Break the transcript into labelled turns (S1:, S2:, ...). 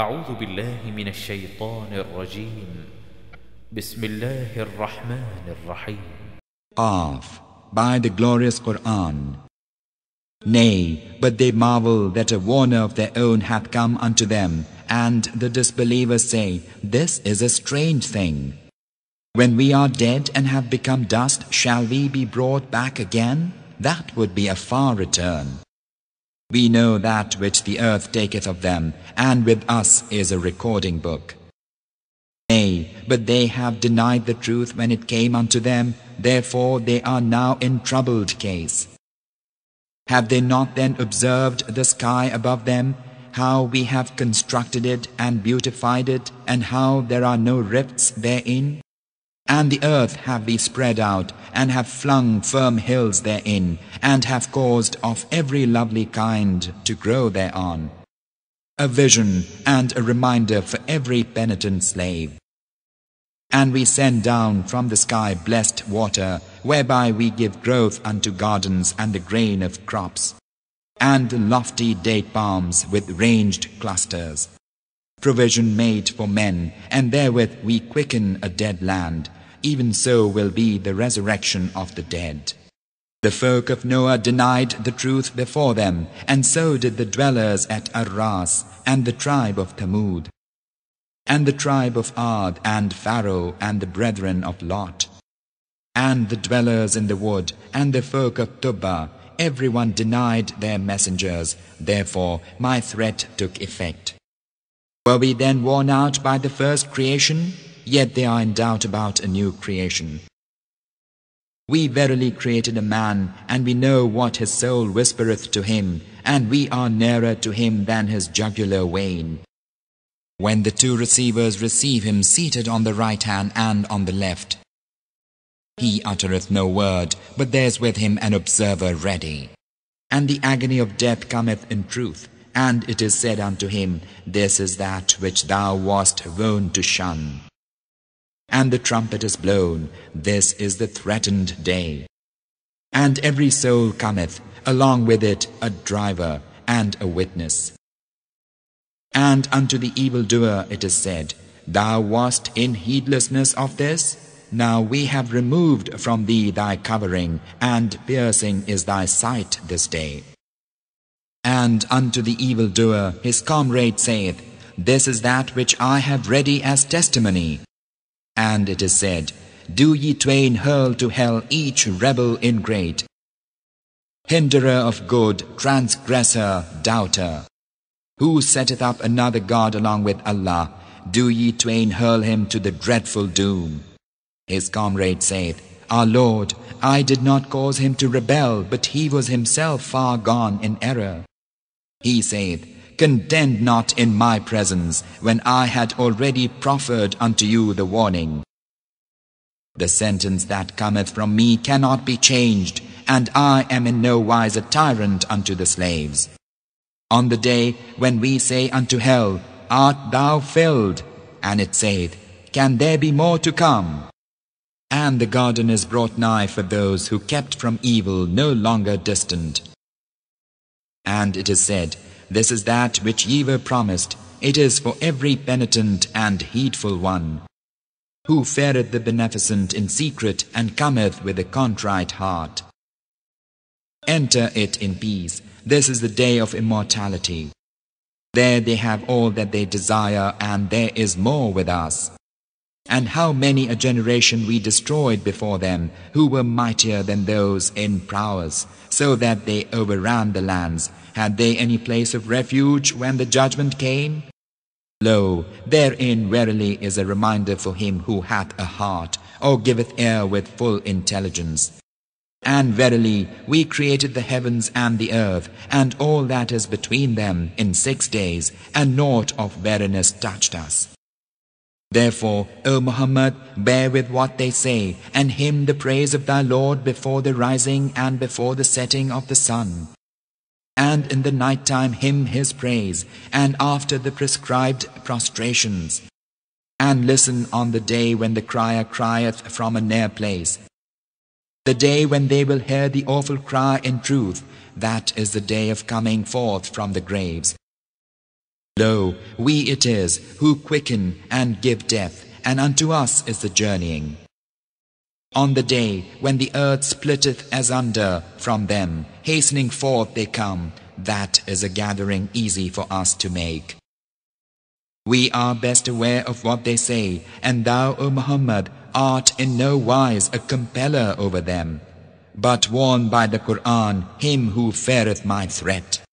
S1: أعوذ بالله من الشيطان الرجيم بسم الله الرحمن الرحيم Of, by the glorious Quran. Nay, but they marvel that a warner of their own hath come unto them, and the disbelievers say, This is a strange thing. When we are dead and have become dust, shall we be brought back again? That would be a far return. We know that which the earth taketh of them, and with us is a recording book. Nay, but they have denied the truth when it came unto them, therefore they are now in troubled case. Have they not then observed the sky above them, how we have constructed it and beautified it, and how there are no rifts therein? And the earth have we spread out, and have flung firm hills therein, and have caused of every lovely kind to grow thereon. A vision and a reminder for every penitent slave. And we send down from the sky blessed water, whereby we give growth unto gardens and the grain of crops, and the lofty date palms with ranged clusters. Provision made for men, and therewith we quicken a dead land, even so will be the resurrection of the dead. The folk of Noah denied the truth before them, and so did the dwellers at Arras, and the tribe of Thamud, and the tribe of Ad and Pharaoh, and the brethren of Lot, and the dwellers in the wood, and the folk of Toba, everyone denied their messengers. Therefore, my threat took effect. Were we then worn out by the first creation? yet they are in doubt about a new creation. We verily created a man, and we know what his soul whispereth to him, and we are nearer to him than his jugular vein. When the two receivers receive him seated on the right hand and on the left, he uttereth no word, but there's with him an observer ready. And the agony of death cometh in truth, and it is said unto him, This is that which thou wast wont to shun and the trumpet is blown. This is the threatened day. And every soul cometh, along with it a driver and a witness. And unto the evildoer it is said, Thou wast in heedlessness of this? Now we have removed from thee thy covering, and piercing is thy sight this day. And unto the evildoer his comrade saith, This is that which I have ready as testimony. And it is said, Do ye twain hurl to hell each rebel ingrate, hinderer of good, transgressor, doubter. Who setteth up another God along with Allah? Do ye twain hurl him to the dreadful doom? His comrade saith, Our Lord, I did not cause him to rebel, but he was himself far gone in error. He saith, Contend not in my presence, when I had already proffered unto you the warning. The sentence that cometh from me cannot be changed, and I am in no wise a tyrant unto the slaves. On the day when we say unto hell, Art thou filled? And it saith, Can there be more to come? And the garden is brought nigh for those who kept from evil no longer distant. And it is said, this is that which ye were promised. It is for every penitent and heedful one, who fareth the beneficent in secret and cometh with a contrite heart. Enter it in peace. This is the day of immortality. There they have all that they desire, and there is more with us. And how many a generation we destroyed before them, who were mightier than those in prowess, so that they overran the lands. Had they any place of refuge when the judgment came? Lo, therein verily is a reminder for him who hath a heart, or giveth ear with full intelligence. And verily, we created the heavens and the earth, and all that is between them, in six days, and naught of weariness touched us. Therefore, O Muhammad, bear with what they say, and hymn the praise of thy Lord before the rising and before the setting of the sun. And in the night time hymn his praise, and after the prescribed prostrations. And listen on the day when the crier crieth from a near place. The day when they will hear the awful cry in truth, that is the day of coming forth from the graves. Lo, we it is who quicken and give death, and unto us is the journeying. On the day when the earth splitteth as under from them, hastening forth they come, that is a gathering easy for us to make. We are best aware of what they say, and thou, O Muhammad, art in no wise a compeller over them, but warn by the Quran him who feareth my threat.